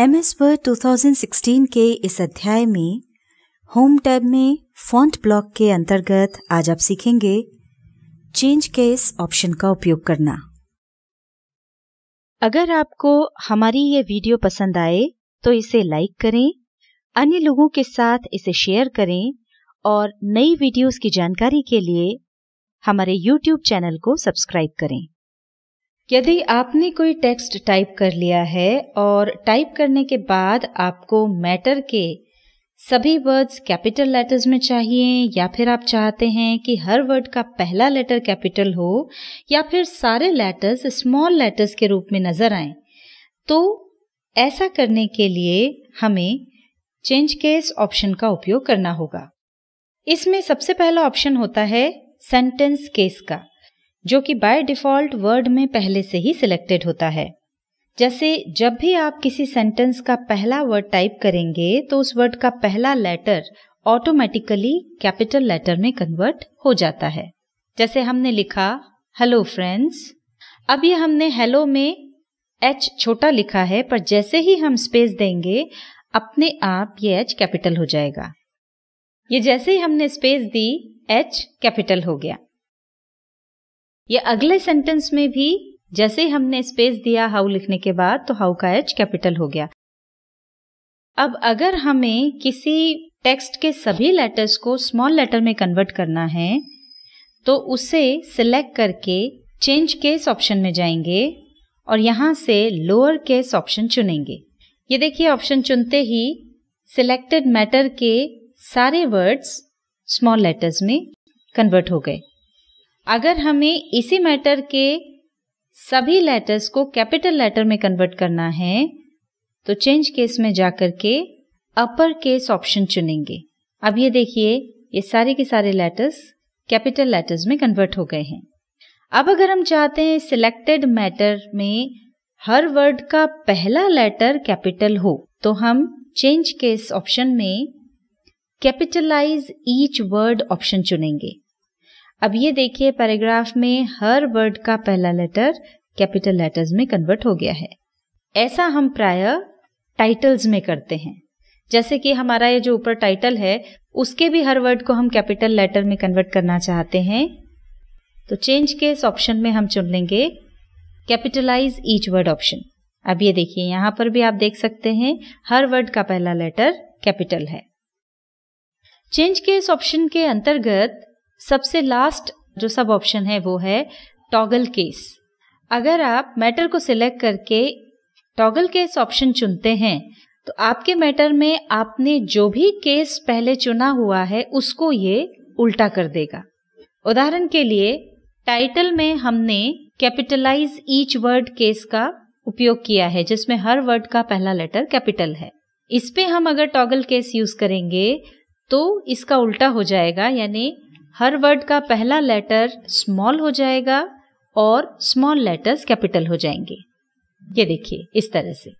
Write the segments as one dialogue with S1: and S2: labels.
S1: M S word to के इस अध्याय में होम टैब में फॉन्ट ब्लॉक के अंतर्गत आज आप सीखेंगे चेंज केस ऑप्शन का उपयोग करना अगर आपको हमारी ये वीडियो पसंद आए तो इसे लाइक करें अन्य लोगों के साथ इसे शेयर करें और नई वीडियोस की जानकारी के लिए हमारे YouTube चैनल को सब्सक्राइब करें यदि आपने कोई टेक्स्ट टाइप कर लिया है और टाइप करने के बाद आपको मैटर के सभी वर्ड्स कैपिटल लेटर्स में चाहिए या फिर आप चाहते हैं कि हर वर्ड का पहला लेटर कैपिटल हो या फिर सारे लेटर्स स्मॉल लेटर्स के रूप में नजर आए तो ऐसा करने के लिए हमें चेंज केस ऑप्शन का उपयोग करना होगा इसमें सबसे पहला ऑप्शन होता है सेंटेंस केस का जो कि बाय डिफ़ॉल्ट वर्ड में पहले से ही सिलेक्टेड होता है जैसे जब भी आप किसी सेंटेंस का पहला वर्ड टाइप करेंगे तो उस वर्ड का पहला लेटर ऑटोमेटिकली कैपिटल लेटर में कन्वर्ट हो जाता है जैसे हमने लिखा हेलो फ्रेंड्स अब ये हमने हेलो में एच छोटा लिखा है पर जैसे ही हम स्पेस देंगे अपने आप ये एच कैपिटल हो जाएगा ये जैसे ही हमने स्पेस दी एच कैपिटल हो गया ये अगले सेंटेंस में भी जैसे हमने स्पेस दिया हाउ लिखने के बाद तो हाउ का एच कैपिटल हो गया अब अगर हमें किसी टेक्स्ट के सभी लेटर्स को स्मॉल लेटर में कन्वर्ट करना है तो उसे सिलेक्ट करके चेंज केस ऑप्शन में जाएंगे और यहाँ से लोअर केस ऑप्शन चुनेंगे ये देखिए ऑप्शन चुनते ही सिलेक्टेड मैटर के सारे वर्ड्स स्मॉल लेटर्स में कन्वर्ट हो गए अगर हमें इसी मैटर के सभी लेटर्स को कैपिटल लेटर में कन्वर्ट करना है तो चेंज केस में जाकर के अपर केस ऑप्शन चुनेंगे अब ये देखिए ये सारे के सारे लेटर्स कैपिटल लेटर्स में कन्वर्ट हो गए हैं अब अगर हम चाहते हैं सिलेक्टेड मैटर में हर वर्ड का पहला लेटर कैपिटल हो तो हम चेंज केस ऑप्शन में कैपिटलाइज ईच वर्ड ऑप्शन चुनेंगे अब ये देखिए पैराग्राफ में हर वर्ड का पहला लेटर कैपिटल लेटर्स में कन्वर्ट हो गया है ऐसा हम प्राय टाइटल्स में करते हैं जैसे कि हमारा ये जो ऊपर टाइटल है उसके भी हर वर्ड को हम कैपिटल लेटर में कन्वर्ट करना चाहते हैं तो चेंज के इस ऑप्शन में हम चुन लेंगे कैपिटलाइज ईच वर्ड ऑप्शन अब ये देखिए यहां पर भी आप देख सकते हैं हर वर्ड का पहला लेटर कैपिटल है चेंज के इस ऑप्शन के अंतर्गत सबसे लास्ट जो सब ऑप्शन है वो है टॉगल केस अगर आप मैटर को सिलेक्ट करके टॉगल केस ऑप्शन चुनते हैं तो आपके मैटर में आपने जो भी केस पहले चुना हुआ है उसको ये उल्टा कर देगा उदाहरण के लिए टाइटल में हमने कैपिटलाइज ईच वर्ड केस का उपयोग किया है जिसमें हर वर्ड का पहला लेटर कैपिटल है इस पे हम अगर टॉगल केस यूज करेंगे तो इसका उल्टा हो जाएगा यानी हर वर्ड का पहला लेटर स्मॉल हो जाएगा और स्मॉल लेटर्स कैपिटल हो जाएंगे ये देखिए इस तरह से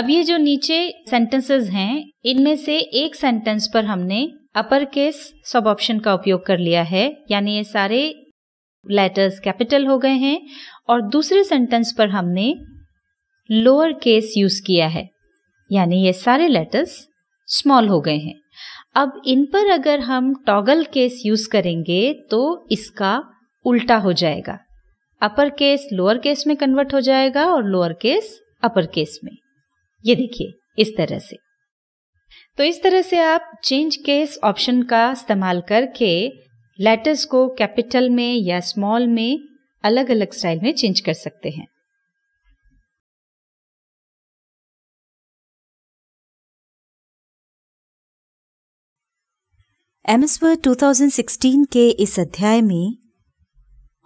S1: अब ये जो नीचे सेंटेंसेस हैं इनमें से एक सेंटेंस पर हमने अपर केस सब ऑप्शन का उपयोग कर लिया है यानी ये सारे लेटर्स कैपिटल हो गए हैं और दूसरे सेंटेंस पर हमने लोअर केस यूज किया है यानी ये सारे लेटर्स स्मॉल हो गए हैं अब इन पर अगर हम टॉगल केस यूज करेंगे तो इसका उल्टा हो जाएगा अपर केस लोअर केस में कन्वर्ट हो जाएगा और लोअर केस अपर केस में ये देखिए इस तरह से तो इस तरह से आप चेंज केस ऑप्शन का इस्तेमाल करके लेटर्स को कैपिटल में या स्मॉल में अलग अलग स्टाइल में चेंज कर सकते हैं एमएसवर 2016 के इस अध्याय में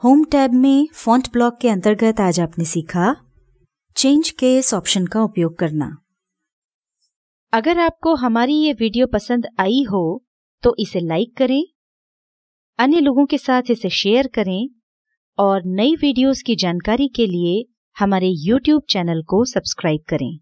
S1: होम टैब में फॉन्ट ब्लॉक के अंतर्गत आज आपने सीखा चेंज केस ऑप्शन का उपयोग करना अगर आपको हमारी ये वीडियो पसंद आई हो तो इसे लाइक करें अन्य लोगों के साथ इसे शेयर करें और नई वीडियोस की जानकारी के लिए हमारे YouTube चैनल को सब्सक्राइब करें